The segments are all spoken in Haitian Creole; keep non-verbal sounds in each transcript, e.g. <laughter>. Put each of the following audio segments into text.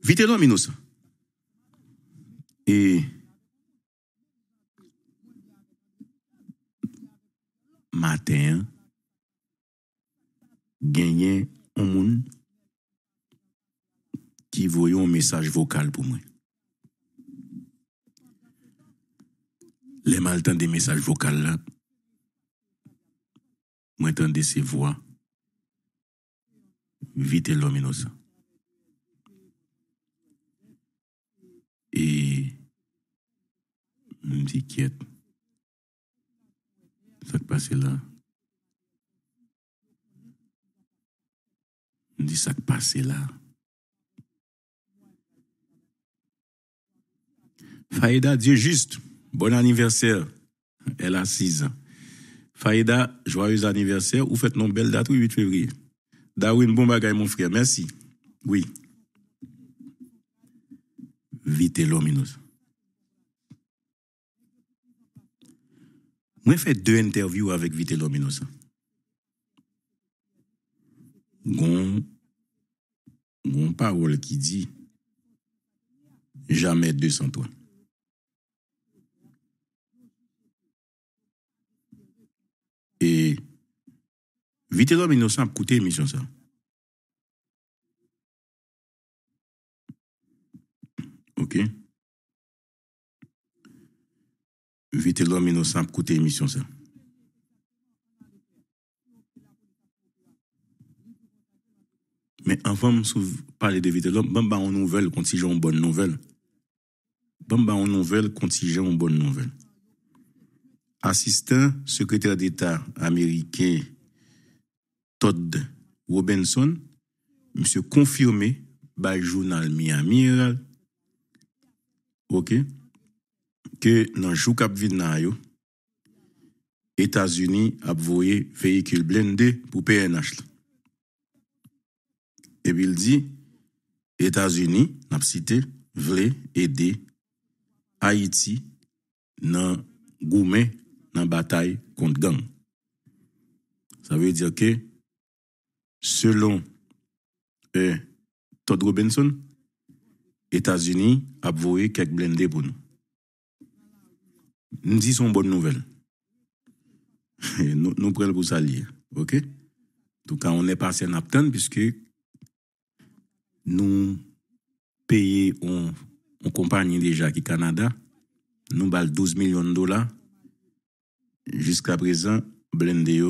Vite lò, Minousa. E, matin, genyen, an moun, ki voyon, mensaj vokal pou mwen. Le mal tan de mensaj vokal la, mwen tan de se vwa, vite lò, Minousa. Et je me y a Ça passe là. Je me dis, ça te passe là. Faïda, Dieu juste, bon anniversaire. Elle a 6 ans. Faïda, joyeux anniversaire. Vous faites nos belle date, oui, 8 février. Darwin, bon bagaille, mon frère. Merci. Oui vite lumineuse. Moi, fait deux interviews avec Vite Lumineuse. Gon, gon parole qui dit jamais 200 toi. Et Vite innocent a coûté mission ça. Ok? Vite l'homme innocent pour l'émission ça. Mais avant de parler de vite l'homme, Bamba en nouvelle quand en une bonne nouvelle. Bamba en nouvelle quand en une bonne nouvelle. Assistant secrétaire d'État américain Todd Robinson, monsieur confirmé par journal Miami Ok... Ke nan chouk ap vid nan ayo... Etasuni ap voye feyikil blende pou PNH la... E bil di... Etasuni, nap site, vle ede... Haiti nan goume nan batay kont gang... Sa vey diya ke... Selon... Eh, Tod Robinson... États-Unis a voué quelques blindés pour nous. Nous disons bonne nouvelle. nous, prenons pour s'allier. OK? tout cas, on est passé en Aptan, puisque nous payons une on compagnie déjà qui Canada, nous bal 12 millions de dollars. Jusqu'à présent, blindé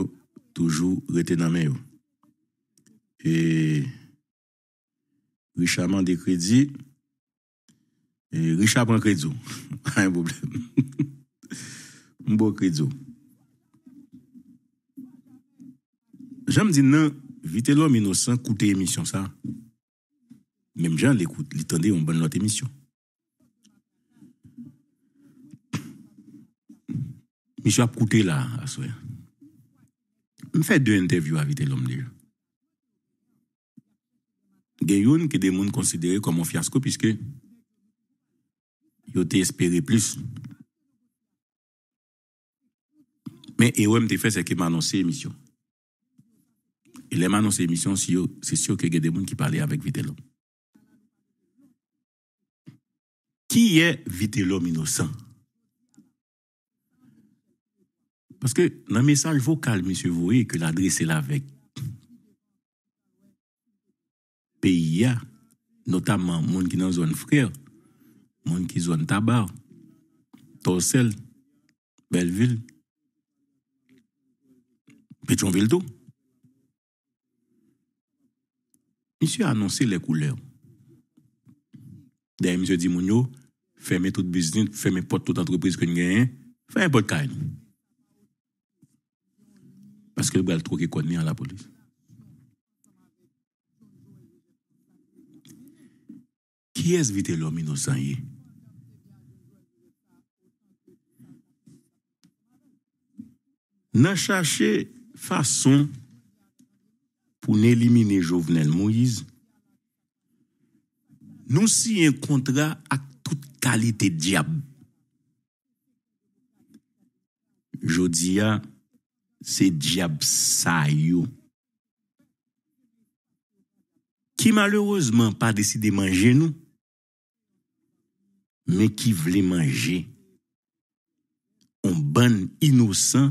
toujours rete dans main. Et richement des crédits, E Richard Pankreidzo. Ha, <laughs> un boble. <laughs> Mbo Pankreidzo. Jan m di nan, Vite lom inosan koute emisyon sa. Mem jan l'ekoute, li tende yon ban lot emisyon. <clears throat> Mi so ap koute la, aswe. Mi fè dè interview a Vite lom di. Gè yon ki dè moun konsidere koman fiasko piskè yote espéré plus. Mais et ouais, fait c'est que m'a annoncé émission. Et les m'a annoncé émission c'est sûr que y a des gens qui parlaient avec Vitello. Qui est Vitello innocent Parce que dans le message vocal, monsieur, vous voyez que l'adresse est là avec PIA, notamment les gens qui sont dans zone frère, Moun ki zwan tabar, tosel, bel vil, petyon vil tou. Misyè anonsi le kouleur. Dè misyè di moun yo, fè mè tout biznit, fè mè pot tout entreprise kwen genyen, fè mè pot kanyen. Paskè lè bel tro ki kwenye an la polis. Ki es vite lòm inosan ye? nan chache fason pou nan elimine Jovenel Moïse, nou si yon kontra ak tout kalite diab. Jodia se diab sayo ki malerouzman pa deside manje nou men ki vle manje on ban inousan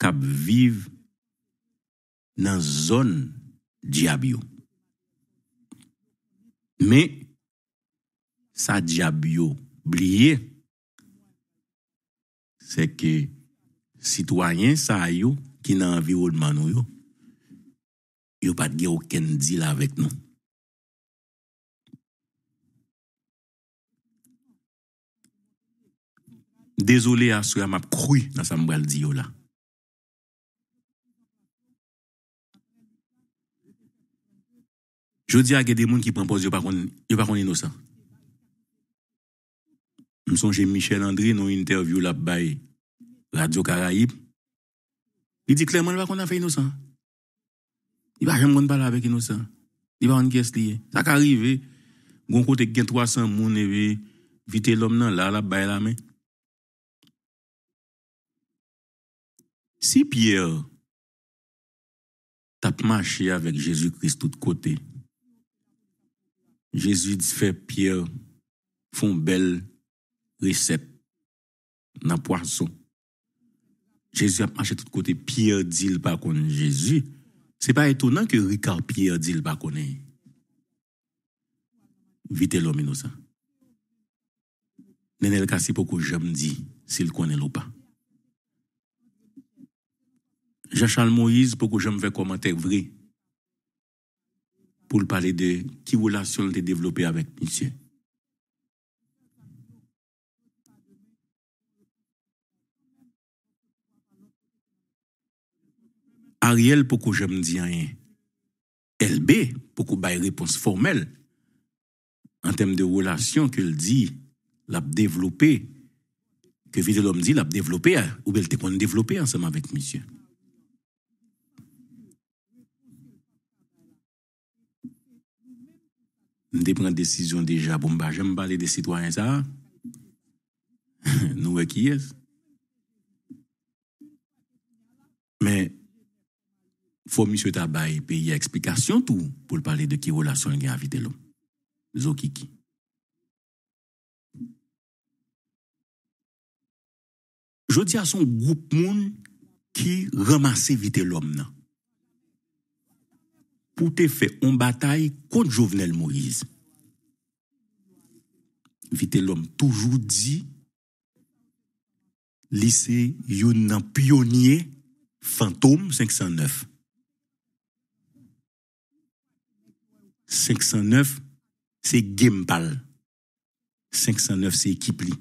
kap viv nan zon diabyo. Me, sa diabyo bliye, se ke sitwanyen sa yo ki nan viwodmano yo, yo pat ge okendi la vek nou. Dezole aswe a map kruy nan sambo al diyo la. Je di a gen de moun ki prempos yo pa kon inosan. Yon son gen Michel André nou interview la bay Radio Karayip. Li di klerman yo pa kon a fe inosan. Li va jem kon pala avek inosan. Li va an kes liye. Sa ka rive, gon kote gen 300 moun evi eh, eh, vite lom nan la la bay la men. Si Pierre tap mache avek Jezu Christ tout kote, Jezu di fe pier, foun bel, resep, nan poar son. Jezu ap mache tout kote pier di l pa konen Jezu. Se pa etonan ke rikar pier di l pa konen. Vite l omen ou sa. Nen el kasi pou kou jem di sil konen l ou pa. Jechal Moiz pou kou jem fe komante vre. pou l pale de ki wola son l de devlope avèk misye. Ariel pou kou jem di an yon elbe pou kou bay repons formel an tem de wola son ke l di l ap devlope, ke vide l om di l ap devlope ou bel te kon devlope ansèman avèk misye. Nde prende desisyon deja, bon ba jen me pale de sitwa yon sa, nou we ki yes. Men, fo misyo tabay, pe yon eksplikasyon tou, pou le pale de ki wola son gen a vite lom. Zou ki ki. Je di a son goup moun ki remase vite lom nan. pou te fe on batay kont Jouvenel Moïse. Vite l'om toujou di, lise yon nan pionye Fantoum 509. 509 se Gimpal. 509 se Ekipli.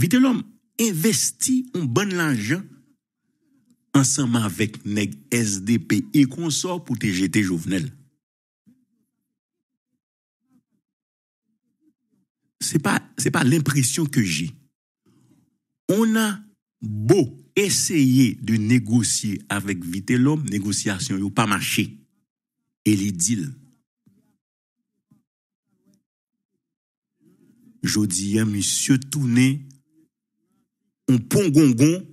Vite l'om investi on bon lanjan ensemble avec Neg SDP et consort pour te jeter Jovenel. C'est pas pas l'impression que j'ai. On a beau essayer de négocier avec Vitellum, négociation n'a pas marché. Et les deals. Jodi, hein, monsieur tourné un pongongon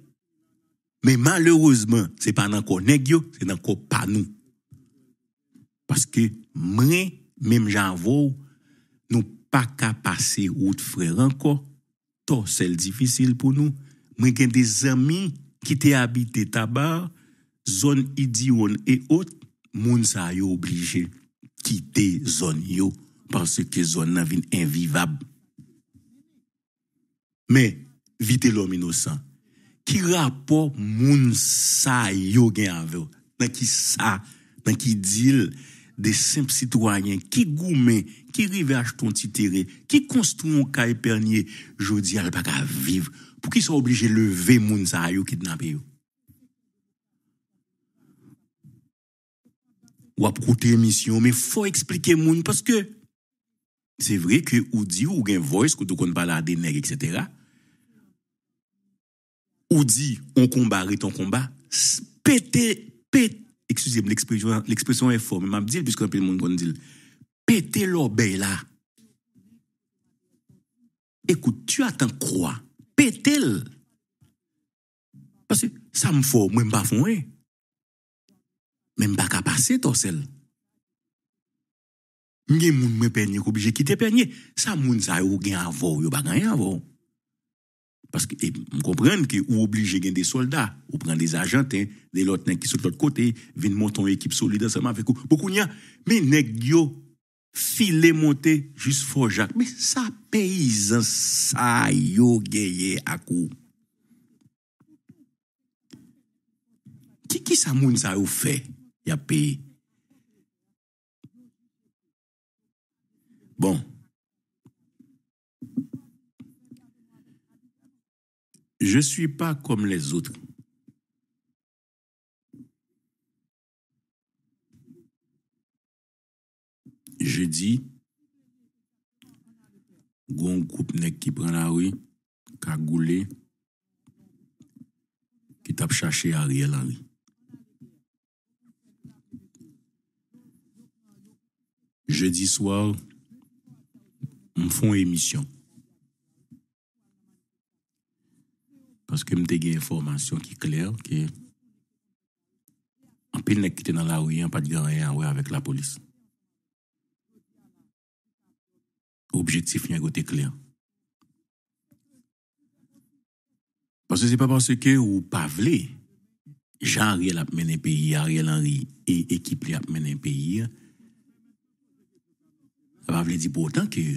Men malerouzman, se pa nan ko neg yo, se nan ko pa nou. Paske mwen, menm jan vou, nou pa ka pase out fre ranko, to sel difisil pou nou. Mwen gen de zami ki te habite tabar, zon idyon e ot, moun sa yo oblije kite zon yo, panse ke zon nan vin envivab. Men, vite lom inosan. Ki rapor moun sa yo gen avyo? Nan ki sa, nan ki dil de simp sitwanyen, ki goumen, ki rivej ton ti tere, ki konstou moun ka e pernye, jodi al baka viv pou ki sa oblije leve moun sa yo ki dnape yo. Ou ap koute emisyon, me fo eksplike moun, paske se vre ke ou di ou gen voice koutou kon balade neg, etc., Ou di, on komba, re ton komba, pete, pete, eksuzi, l'ekspresyon, l'ekspresyon e fo, mè m ap di, pete lò be la, ekout, tu atan kwa, pete lò, pasè, sa m fo, mè m pa fon e, mè m pa ka pase to sel, nye moun mè pe nye koubi, jè kite pe nye, sa moun sa yo gen avou, yo bagan gen avou, Paske m komprende ki ou oblige gen de soldat. Ou pren de zajant, de lotnen ki sot lot kote. Vin monton ekip solida seman vekou. Boku nyan, men nek yo file monte jis fo jak. Men sa pey zan sa yo geye akou. Ki ki sa moun sa ou fe? Ya pey. Bon. je ne suis pas comme les autres. Je dis, un groupe nek qui prend la rue, cagoulé, qui tape chercher Ariel Henry. Jeudi soir, on fait une émission. Panske mte gen informasyon ki kler, ki an pil nek ki te nan la ouye, an pa di gen re a ouye avèk la polis. Objektif nye gote kler. Panske se pa panske ke ou pa vle, jan riel ap menen peyi, a riel an rie, e ekip li ap menen peyi, a pa vle di pou otan ki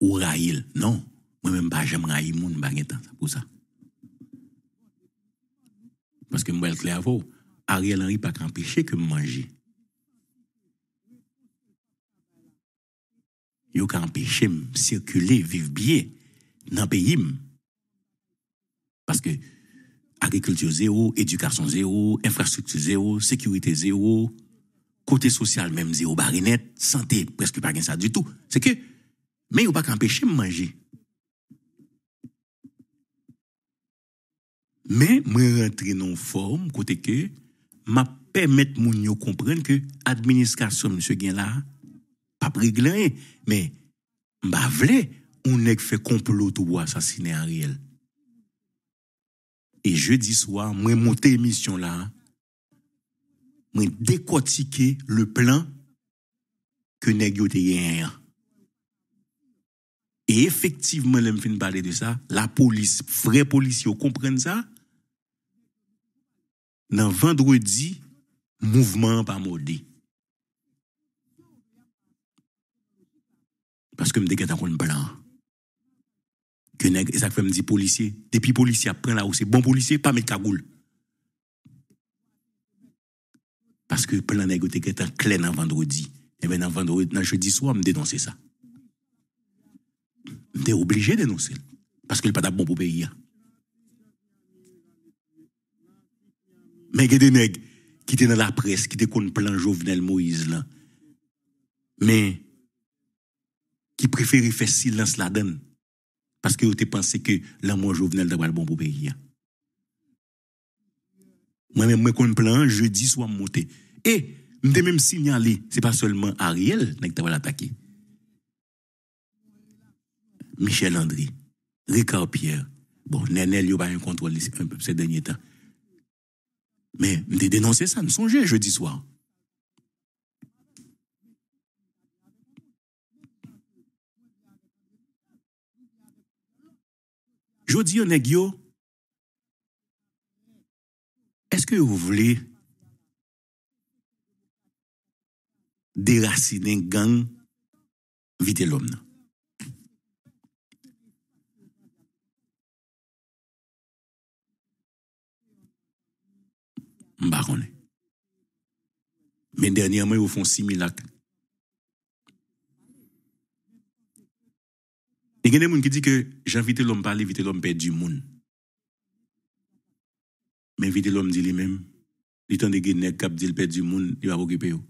ou ra il, non. même pas j'aime raï moun, pas pour ça. Parce que moi, le clair Ariel Henry pas empêcher que manger. Yo ka empêché me circuler, vivre bien dans le pays. Parce que agriculture zéro, éducation zéro, infrastructure zéro, sécurité zéro, côté social même zéro barinette, santé presque pas ça du tout. C'est que mais yo pas empêché me manger. Men, mwen rentre nan form, kote ke, ma pèmèt moun yo kompren ke administrasyon monsye gen la, pa preglen, men, mba vle, ou nek fe komplo tou bo asasine a riel. E je di swa, mwen monte emisyon la, mwen dekotike le plan ke neg yo te gen er. E efektivman lem fin bade de sa, la polis, fre polis yo kompren sa, Nan vendredi, mouvment pa mwode. Paske mwen dekè tan kon mwen palan. Esak fe mwen di polisye. Depi polisye apren la ou se bon polisye, pa mwen kagoul. Paske planan e go tekè tan kle nan vendredi. Ewen nan vendredi, nan jedi so, mwen denonsè sa. Mwen dekè oblige denonsè. Paske l pa da bon pou peyi ya. Men gede neg, ki te nan la pres, ki te kon plan jovenel Moïse lan, men, ki preferi fesil lan sladen, paske yo te panse ke la moun jovenel tabal bon pou pe yon. Mwen kon plan, je di swan mouten. E, mte men msinyali, se pa solman Ariel, neg tabal atake. Michel Andri, Ricard Pierre, bon, nenel yo bayan kontrol se denye tan, Mais dénoncer ça, me songez jeudi soir. Jodi on Est-ce que vous voulez déraciner gang vite l'homme Mba konè. Men dernyan mwen ou fon similak. E genè moun ki di ke jen vitè lòm pali, vitè lòm pe di moun. Men vitè lòm di li mèm. Li tan de genè kap di lòm pe di moun, li wak oge pe yo.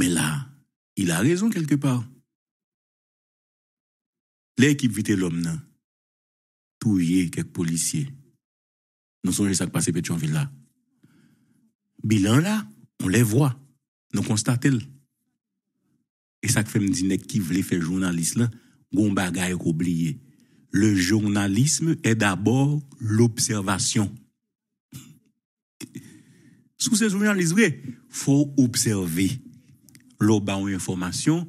Men la, il a rezon kelke pa. Le ekip vitè lòm nan. Touye kek polisye. Non sonje sak pase pe chanvi la. Bi lan la, on le vwa, nou konstat el. E sak fèm dine ki vle fè jounalist lan, goun bagay koubliye. Le jounalism e dabor l'observasyon. Sou se jounalism vwe, fò oubserve. Lò ba ou informasyon,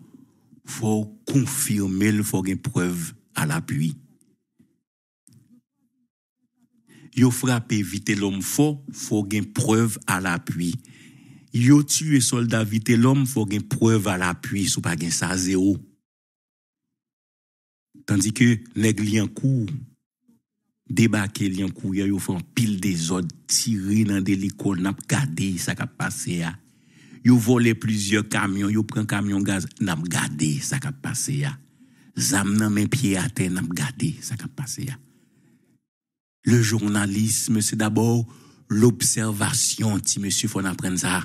fò ou konfirmel fò gen prev al apuyi. Yo frape vite lom fo, fo gen preuve al apwi. Yo tue solda vite lom, fo gen preuve al apwi, sou pa gen saze ou. Tandike neg li an kou, debake li an kou, yo yo fon pil de zon, tire nan delikol, nam gade sa kap pase ya. Yo vole plizye kamyon, yo pren kamyon gaz, nam gade sa kap pase ya. Zam nan men pye ate, nam gade sa kap pase ya. Le jounalisme, se dabou, l'observasyon ti me sufon apren sa.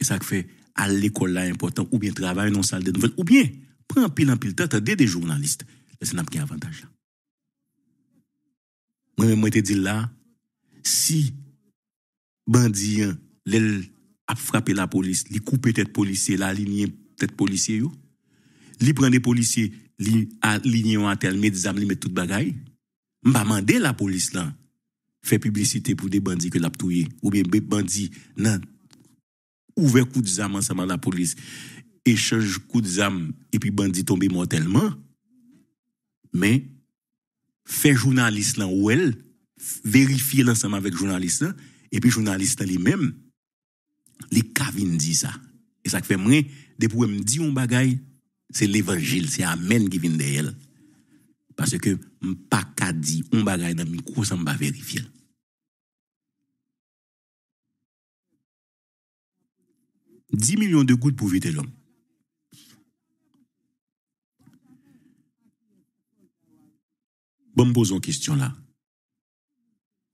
E sa ke fe, al l'ekol la impotant, ou bien travay, non sal de nouvel, ou bien, pren pil an pil tat, dey de jounaliste, se napke avantage la. Mwen mwen te dil la, si bandiyan lèl ap frape la polis, li koupe tèt polisye, la alinye tèt polisye yo, li pren dey polisye, li alinyon an tel me di zam li met tout bagay, mba mande la polis lan, fe publisite pou de bandi ke lap touye, ou bien be bandi nan ouver kou di zam ansaman la polis, echej kou di zam, e pi bandi tombe mortalman, men, fe jounalist lan ou el, verifi lansaman vek jounalist lan, e pi jounalist lan li men, li kavin di sa. E sak fe mwen, de pou mdi yon bagay, c'est l'évangile, c'est Amen qui vient de Parce que pas qu'à dire, on bagaille dans le micro, ça va vérifier. « 10 millions de gouttes pour vider l'homme. Bon, me pose une question là.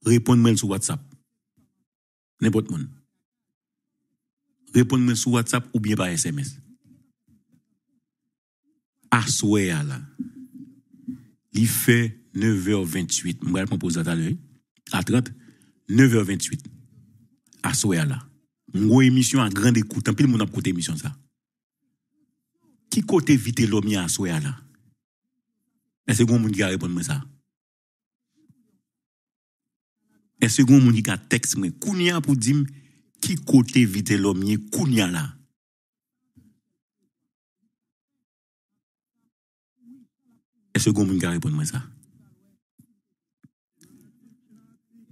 Répondez-moi sur WhatsApp. N'importe qui. Répondez-moi sur WhatsApp ou bien par SMS. Aswe ya la. Li fe 9h28. Mwen alpon pou zata lè. A 30. 9h28. Aswe ya la. Mwen wè emisyon a grand ekoutan. Pil moun ap kote emisyon sa. Ki kote vite lòmye aswe ya la? Ese goun moun di ka repon mwen sa. Ese goun moun di ka tekst mwen. Koun ya pou dim ki kote vite lòmye koun ya la. secondes, je répondre à ça.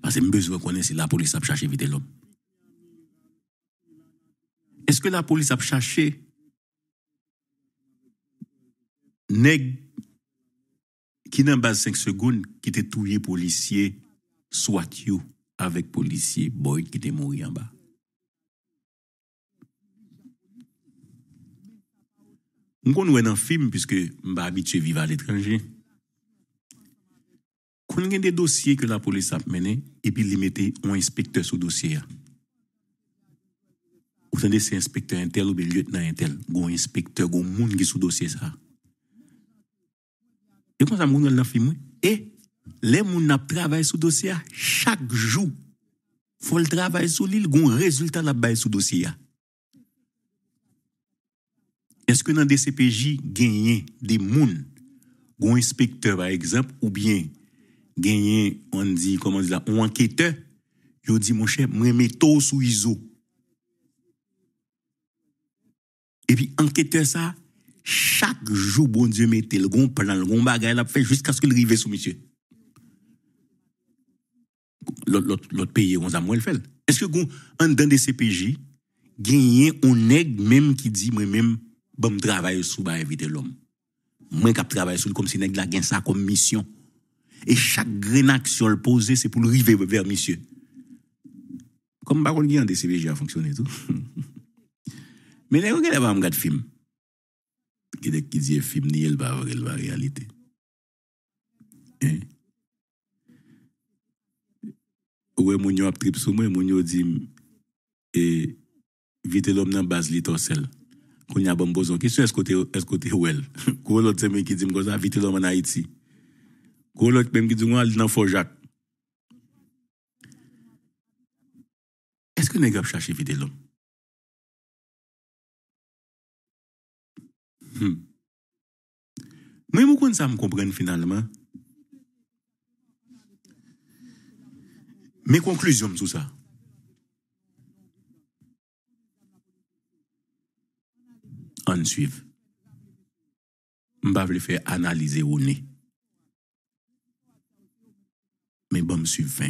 Parce que j'ai besoin de connaître si la police a cherché vite l'homme. Est-ce que la police a cherché nèg qui n'a pas 5 secondes qui était tué policier SWAT avec policier boy qui était mort en bas Mwen kon wè nan film pwiske mba habi tche viva l'etranje. Kon gen de dosye ke la polis ap mene, epi li mette yon inspektor sou dosye ya. Ou san de se inspektor intel ou be luyot nan intel, goun inspektor goun moun ki sou dosye sa. E kon sa moun wè nan film mwen, e, lè moun nap travay sou dosye ya, chak jou fol travay sou li, goun rezultat la bay sou dosye ya. eske nan DCPJ, genyen de moun, goun inspektor, par exemple, ou bien genyen, an di, kom an di la, ou ankete, yo di, moun chep, mwen meto sou izou. E pi, ankete sa, chak jou, bon dieu, metel, goun plan, goun bagay la pe fe, jist kaskil rive sou misye. Lot, lot, lot peye, yon zan mwen l fel. Eske goun, an dan DCPJ, genyen ou neg, mèm ki di, mwen mèm, Bèm travaye sou ba evite lòm. Mwen kap travaye sou l kom sinèk la gen sa kom misyon. E chak grena ksyon l pose se pou l rive vèr misyon. Kom bakol gyan de seve jè a fonksyonè tou. <laughs> Mènen yo gèlè vèm gàt film. Gèdèk ki diye film ni el vèl vèl vèl realite. Ouè mounyo ap trip sou mounyo dim evite lòm nan baz li tosel. Koun nye aban bozon ki sou eskote yowel. <laughs> Kou lout semen ki di mkosa vitelon manayit si. Kou lout menm ki di mkosa alina forjak. Eske ne gap chache vitelon? Hmm. Mwen mwokon sa mkompren finalman? Mwen konkluzyon msou sa? An suif. M ba vle fe analize ou ne. Men ba m suif fe.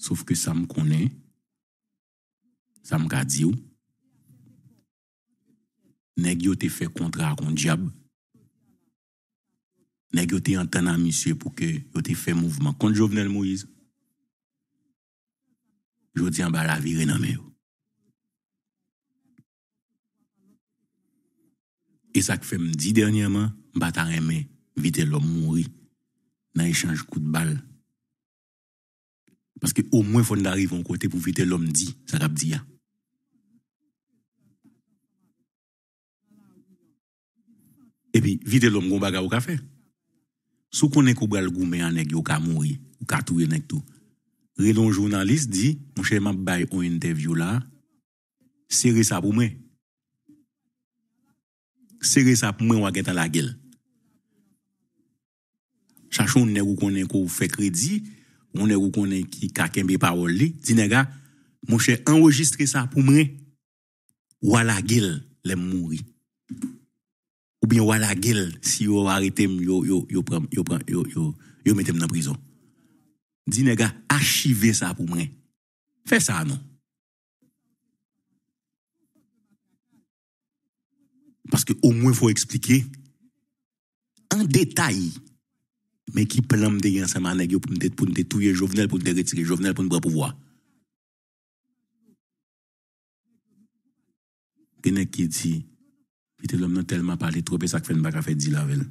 Souf ke sa m konen. Sa m ga di ou. Neg yo te fe kontra kon diab. Neg yo te yon tenan misye pou ke yo te fe mouvman. Kon jo vnen l mouiz. Jou di an ba la vire nan me ou. E sa k fèm di dènyèman batan remè vite lòm mouri nan e chanj kout bal paske o mwen fòn d'arif an kote pou vite lòm di sa kap di ya epi vite lòm goun baga ou ka fè sou konen kout bal goun me anèk yo ka mouri ou ka touye nèk tou renon jounalist di mwen chèman bay ou interview la seri sa pou mè Sege sa pou mwen wak etan la gil. Chachou, ou ne wou konen kou fè kredi, ou ne wou konen ki kaken bi paroli, di nega, monshe enwojistre sa pou mwen, wala gil lem mounri. Ou bin wala gil si yo wari tem yo metem nan prizon. Di nega, achive sa pou mwen. Fè sa anon. Paske ou mwen fwo eksplike an detay men ki plam de yon semane pou nou detouye jovenel, pou nou det retire jovenel pou nou gra pou vwa. Genè ki di pite lom nou telman pale trope sak fen baka fe di lavel.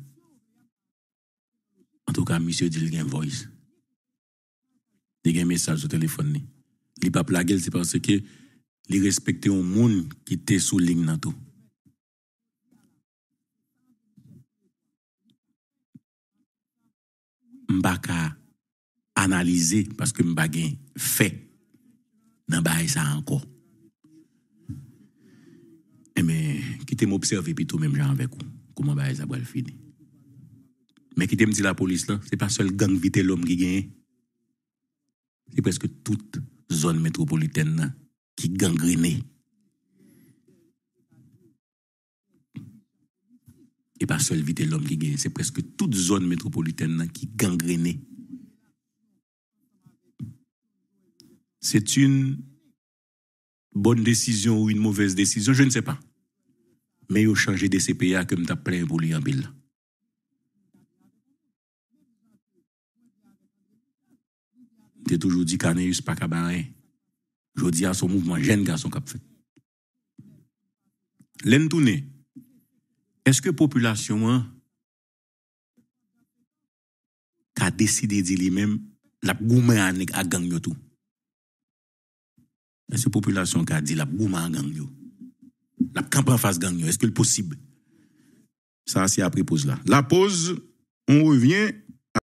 An tou ka misyo di l gen voice. Di gen mesaj sou telefon ni. Li pa plage l se panse ke li respekte yon moun ki te sou ling nan tou. Mba ka analize paske mba gen fe nan baye sa anko. Eme, eh, kite m'observe pitou menm jan vekou kou mba baye sa bwal fini. Mbe kite mdi la polis la, se pa sel gangvite lom gi gen. Se paske tout zon metropoliten nan ki gangrene. E pa sel vide l'om ki geni. Se preske tout zon metropoliten nan ki gangrene. Se t'une bonne desisyon ou yon mouvez desisyon, je ne se pa. Me yo chanje de sepeya kem ta pre boli an bil. Te toujou di kane yus pa kabare. Jodi a son mouvman jen ka son kapfe. Len toune Est-ce Est-ce que population hein, population a décidé lui même la la anek a gang ce que la population a dit la goumé a gang yo? campagne face face gang yo? que possible? Ça c'est après pause la. La pause, on revient...